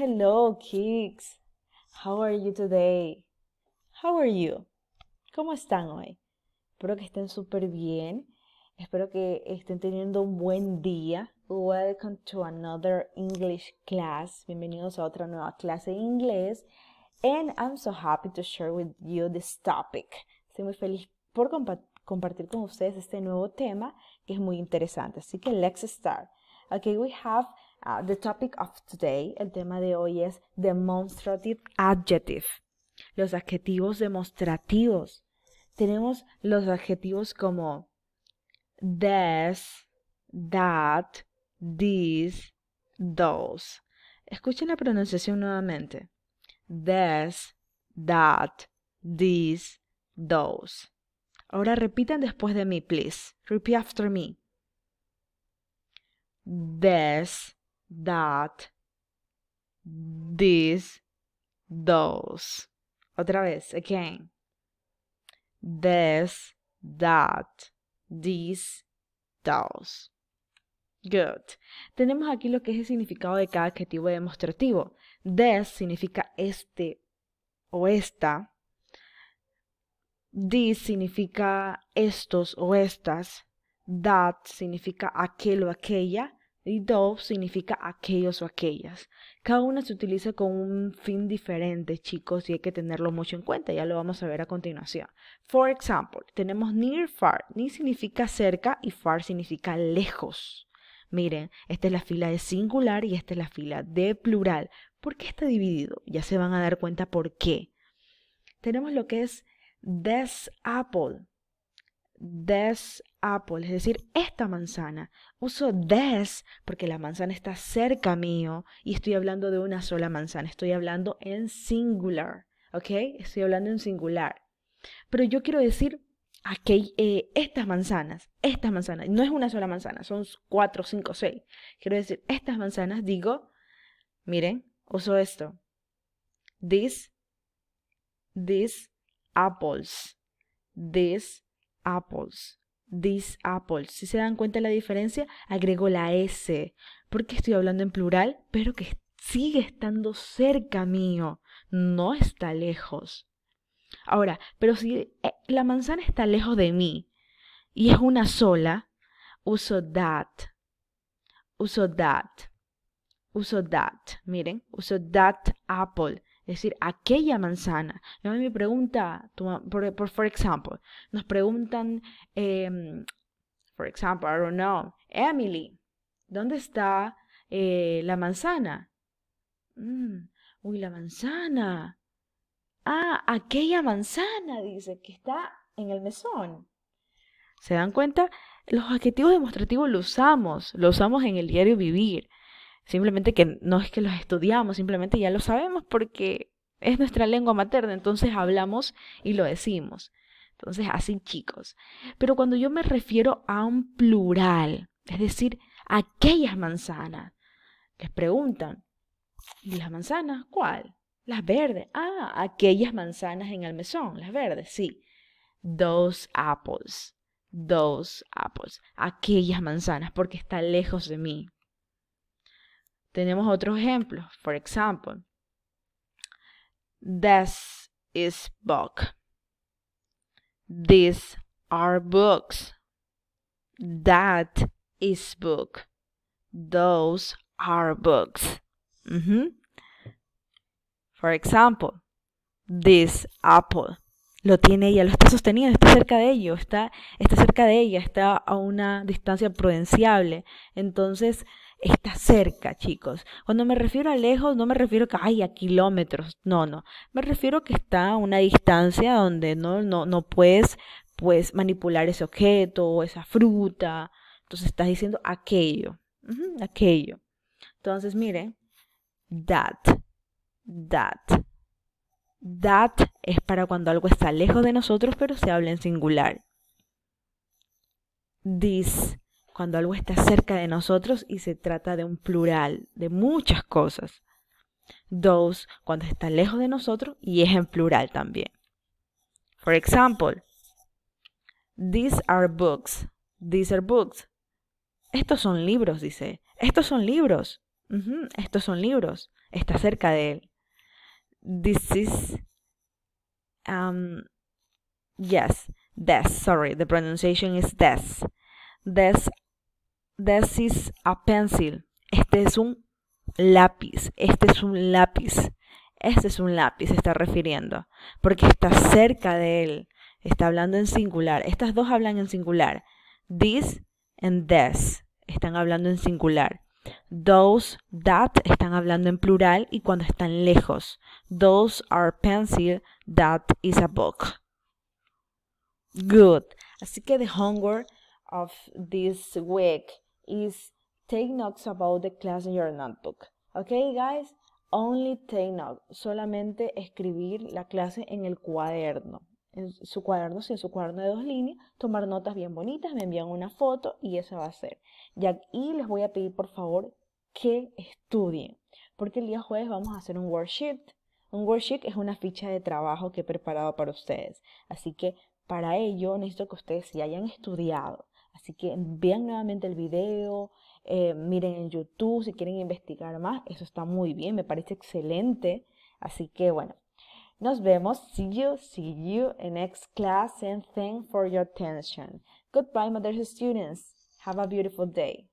Hello, kids. How are you today? How are you? ¿Cómo están hoy? Espero que estén súper bien. Espero que estén teniendo un buen día. Welcome to another English class. Bienvenidos a otra nueva clase de inglés. And I'm so happy to share with you this topic. Estoy muy feliz por compartir con ustedes este nuevo tema que es muy interesante. Así que let's start. Okay, we have Ah, the topic of today, el tema de hoy es demonstrative adjective, los adjetivos demostrativos. Tenemos los adjetivos como this, that, these, those. Escuchen la pronunciación nuevamente. This, that, these, those. Ahora repitan después de mí, please. Repeat after me. This, that, this, those. Otra vez, again. This, that, these, those. Good. Tenemos aquí lo que es el significado de cada adjetivo demostrativo. This significa este o esta. This significa estos o estas. That significa aquel o aquella y dove significa aquellos o aquellas. Cada una se utiliza con un fin diferente, chicos, y hay que tenerlo mucho en cuenta, ya lo vamos a ver a continuación. For example, tenemos near far. Near significa cerca y far significa lejos. Miren, esta es la fila de singular y esta es la fila de plural. ¿Por qué está dividido? Ya se van a dar cuenta por qué. Tenemos lo que es this apple this apple, es decir, esta manzana. Uso this porque la manzana está cerca mío y estoy hablando de una sola manzana, estoy hablando en singular, ¿ok? Estoy hablando en singular. Pero yo quiero decir aquí eh, estas manzanas, estas manzanas, no es una sola manzana, son cuatro, cinco, seis. Quiero decir, estas manzanas, digo, miren, uso esto. This, this apples, this apples. These apples. Si se dan cuenta de la diferencia, agrego la S, porque estoy hablando en plural, pero que sigue estando cerca mío, no está lejos. Ahora, pero si eh, la manzana está lejos de mí y es una sola, uso that. Uso that. Uso that. Miren, uso that apple. Es decir, aquella manzana. A mí me pregunta, por, ejemplo, for example, nos preguntan, por em, example, I don't know, Emily, ¿dónde está eh, la manzana? Mm, uy, la manzana. Ah, aquella manzana, dice, que está en el mesón. ¿Se dan cuenta? Los adjetivos demostrativos los usamos, los usamos en el diario vivir. Simplemente que no es que los estudiamos, simplemente ya lo sabemos porque es nuestra lengua materna, entonces hablamos y lo decimos. Entonces, así chicos. Pero cuando yo me refiero a un plural, es decir, aquellas manzanas, les preguntan, ¿y las manzanas cuál? Las verdes. Ah, aquellas manzanas en el mesón, las verdes, sí. Dos apples. Dos apples. Aquellas manzanas, porque está lejos de mí. Tenemos otro ejemplo. For example, this is book. These are books. That is book. Those are books. For example, this apple. Lo tiene ella, lo está sosteniendo, está cerca de ello, está, está cerca de ella, está a una distancia prudenciable. Entonces, está cerca, chicos. Cuando me refiero a lejos, no me refiero que hay a kilómetros, no, no. Me refiero que está a una distancia donde no, no, no puedes pues, manipular ese objeto o esa fruta. Entonces estás diciendo aquello, aquello. Entonces, miren, that, that. That es para cuando algo está lejos de nosotros, pero se habla en singular. This, cuando algo está cerca de nosotros y se trata de un plural, de muchas cosas. Those, cuando está lejos de nosotros y es en plural también. For example, these are books. These are books. Estos son libros, dice. Estos son libros. Estos son libros. Está cerca de él. This is. Um, yes, this. Sorry, the pronunciation is this this is a pencil. Este es un lápiz. Este es un lápiz. Este es un lápiz, se está refiriendo. Porque está cerca de él. Está hablando en singular. Estas dos hablan en singular. This and this. Están hablando en singular. Those, that están hablando en plural y cuando están lejos. Those are pencil, that is a book. Good. Así que the homework of this week is take notes about the class in your notebook. Okay, guys? Only take notes. Solamente escribir la clase en el cuaderno. En su cuaderno, si en su cuaderno de dos líneas, tomar notas bien bonitas, me envían una foto y eso va a ser. Y les voy a pedir, por favor, que estudien. Porque el día jueves vamos a hacer un worksheet. Un worksheet es una ficha de trabajo que he preparado para ustedes. Así que para ello necesito que ustedes se hayan estudiado, Así que vean nuevamente el video, eh, miren en YouTube si quieren investigar más. Eso está muy bien, me parece excelente. Así que bueno, nos vemos. See you, see you in next class and thank for your attention. Goodbye, my dear students. Have a beautiful day.